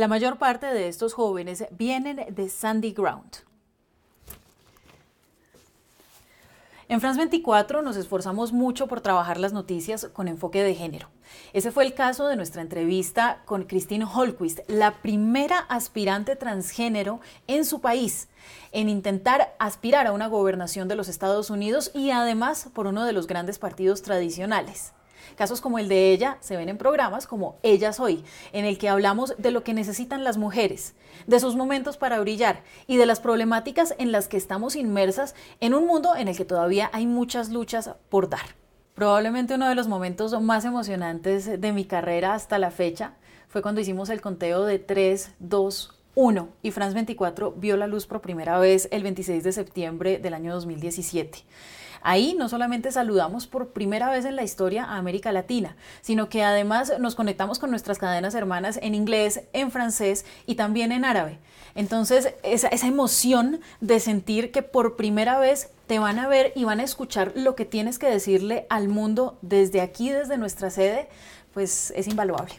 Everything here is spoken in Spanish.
La mayor parte de estos jóvenes vienen de Sandy Ground. En France 24 nos esforzamos mucho por trabajar las noticias con enfoque de género. Ese fue el caso de nuestra entrevista con Christine Holquist, la primera aspirante transgénero en su país, en intentar aspirar a una gobernación de los Estados Unidos y además por uno de los grandes partidos tradicionales. Casos como el de ella se ven en programas como Ellas Hoy, en el que hablamos de lo que necesitan las mujeres, de sus momentos para brillar y de las problemáticas en las que estamos inmersas en un mundo en el que todavía hay muchas luchas por dar. Probablemente uno de los momentos más emocionantes de mi carrera hasta la fecha fue cuando hicimos el conteo de 3, 2, 1 y France 24 vio la luz por primera vez el 26 de septiembre del año 2017. Ahí no solamente saludamos por primera vez en la historia a América Latina, sino que además nos conectamos con nuestras cadenas hermanas en inglés, en francés y también en árabe. Entonces, esa, esa emoción de sentir que por primera vez te van a ver y van a escuchar lo que tienes que decirle al mundo desde aquí, desde nuestra sede, pues es invaluable.